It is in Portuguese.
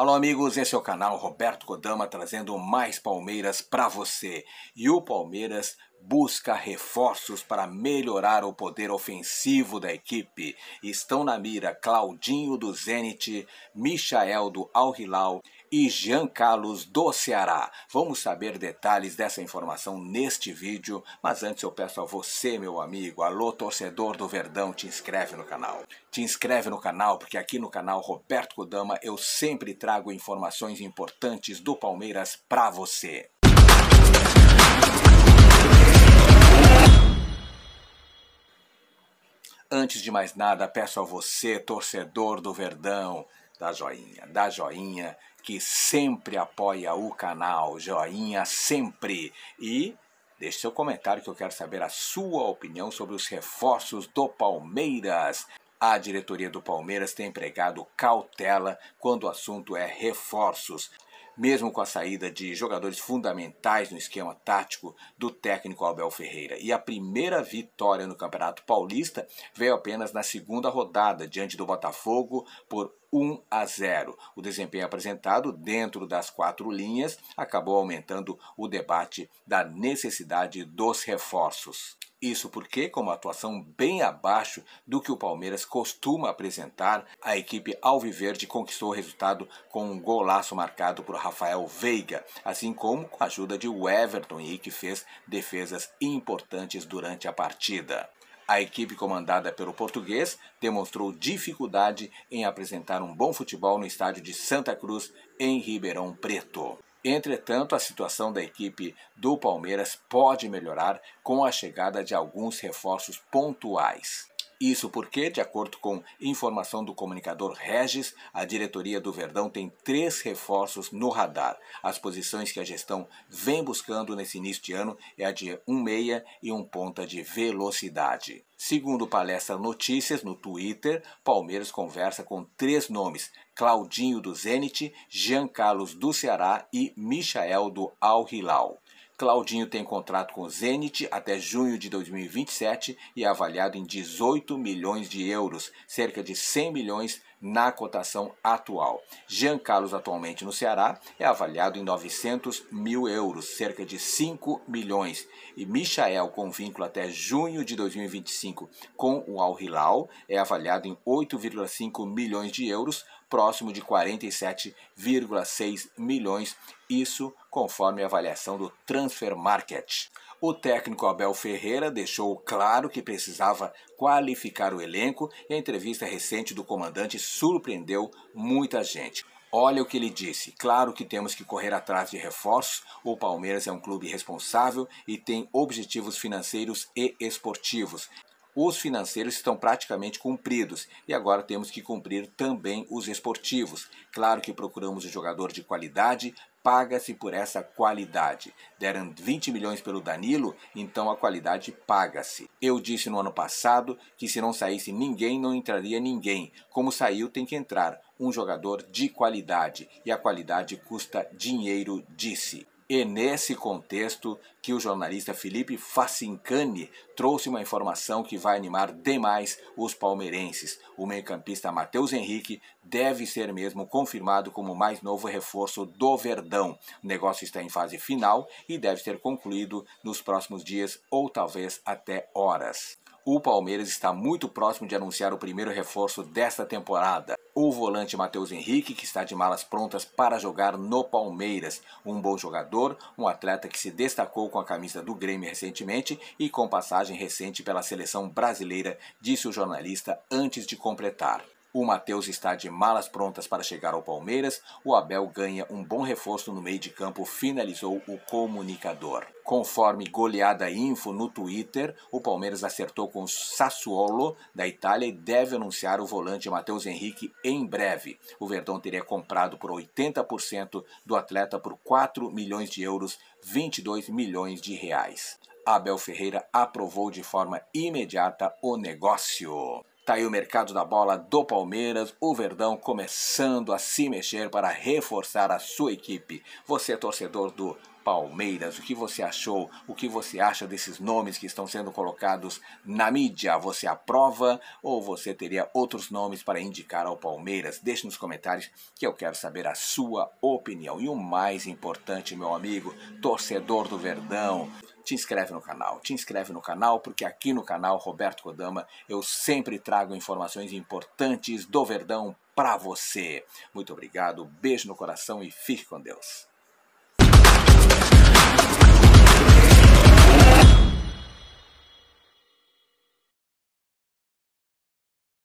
Alô amigos, esse é o canal Roberto Kodama trazendo mais Palmeiras para você. E o Palmeiras busca reforços para melhorar o poder ofensivo da equipe. Estão na mira Claudinho do Zenit, Michael do Al Hilal e Jean Carlos do Ceará. Vamos saber detalhes dessa informação neste vídeo, mas antes eu peço a você, meu amigo, alô torcedor do Verdão, te inscreve no canal. Te inscreve no canal porque aqui no canal Roberto Kodama eu sempre trago informações importantes do Palmeiras para você. Antes de mais nada, peço a você, torcedor do Verdão, Dá joinha, dá joinha que sempre apoia o canal, joinha sempre. E deixe seu comentário que eu quero saber a sua opinião sobre os reforços do Palmeiras. A diretoria do Palmeiras tem empregado cautela quando o assunto é reforços mesmo com a saída de jogadores fundamentais no esquema tático do técnico Abel Ferreira. E a primeira vitória no Campeonato Paulista veio apenas na segunda rodada, diante do Botafogo, por 1 a 0. O desempenho apresentado dentro das quatro linhas acabou aumentando o debate da necessidade dos reforços. Isso porque, com uma atuação bem abaixo do que o Palmeiras costuma apresentar, a equipe alviverde conquistou o resultado com um golaço marcado por Rafael Veiga, assim como com a ajuda de Everton e que fez defesas importantes durante a partida. A equipe comandada pelo português demonstrou dificuldade em apresentar um bom futebol no estádio de Santa Cruz, em Ribeirão Preto. Entretanto, a situação da equipe do Palmeiras pode melhorar com a chegada de alguns reforços pontuais. Isso porque, de acordo com informação do comunicador Regis, a diretoria do Verdão tem três reforços no radar. As posições que a gestão vem buscando nesse início de ano é a de um meia e um ponta de velocidade. Segundo Palestra Notícias no Twitter, Palmeiras conversa com três nomes: Claudinho do Zenit, Jean Carlos do Ceará e Michael do Al Hilal. Claudinho tem contrato com o Zenit até junho de 2027 e é avaliado em 18 milhões de euros, cerca de 100 milhões na cotação atual. Jean Carlos, atualmente no Ceará, é avaliado em 900 mil euros, cerca de 5 milhões. E Michael, com vínculo até junho de 2025 com o Al Hilal, é avaliado em 8,5 milhões de euros, próximo de 47,6 milhões, isso conforme a avaliação do Transfer Market. O técnico Abel Ferreira deixou claro que precisava qualificar o elenco e a entrevista recente do comandante surpreendeu muita gente. Olha o que ele disse. Claro que temos que correr atrás de reforços. O Palmeiras é um clube responsável e tem objetivos financeiros e esportivos os financeiros estão praticamente cumpridos e agora temos que cumprir também os esportivos. Claro que procuramos um jogador de qualidade, paga-se por essa qualidade. Deram 20 milhões pelo Danilo, então a qualidade paga-se. Eu disse no ano passado que se não saísse ninguém, não entraria ninguém. Como saiu, tem que entrar um jogador de qualidade e a qualidade custa dinheiro, disse. E nesse contexto que o jornalista Felipe Facincani trouxe uma informação que vai animar demais os palmeirenses. O meio-campista Matheus Henrique deve ser mesmo confirmado como mais novo reforço do Verdão. O negócio está em fase final e deve ser concluído nos próximos dias ou talvez até horas o Palmeiras está muito próximo de anunciar o primeiro reforço desta temporada. O volante Matheus Henrique, que está de malas prontas para jogar no Palmeiras. Um bom jogador, um atleta que se destacou com a camisa do Grêmio recentemente e com passagem recente pela seleção brasileira, disse o jornalista antes de completar. O Matheus está de malas prontas para chegar ao Palmeiras. O Abel ganha um bom reforço no meio de campo, finalizou o comunicador. Conforme goleada info no Twitter, o Palmeiras acertou com o Sassuolo da Itália e deve anunciar o volante Matheus Henrique em breve. O Verdão teria comprado por 80% do atleta por 4 milhões de euros, 22 milhões de reais. Abel Ferreira aprovou de forma imediata o negócio. Tá aí o mercado da bola do Palmeiras, o Verdão começando a se mexer para reforçar a sua equipe. Você é torcedor do Palmeiras, o que você achou? O que você acha desses nomes que estão sendo colocados na mídia? Você aprova ou você teria outros nomes para indicar ao Palmeiras? Deixe nos comentários que eu quero saber a sua opinião. E o mais importante, meu amigo, torcedor do Verdão, te inscreve no canal, te inscreve no canal, porque aqui no canal Roberto Kodama eu sempre trago informações importantes do Verdão para você. Muito obrigado, beijo no coração e fique com Deus.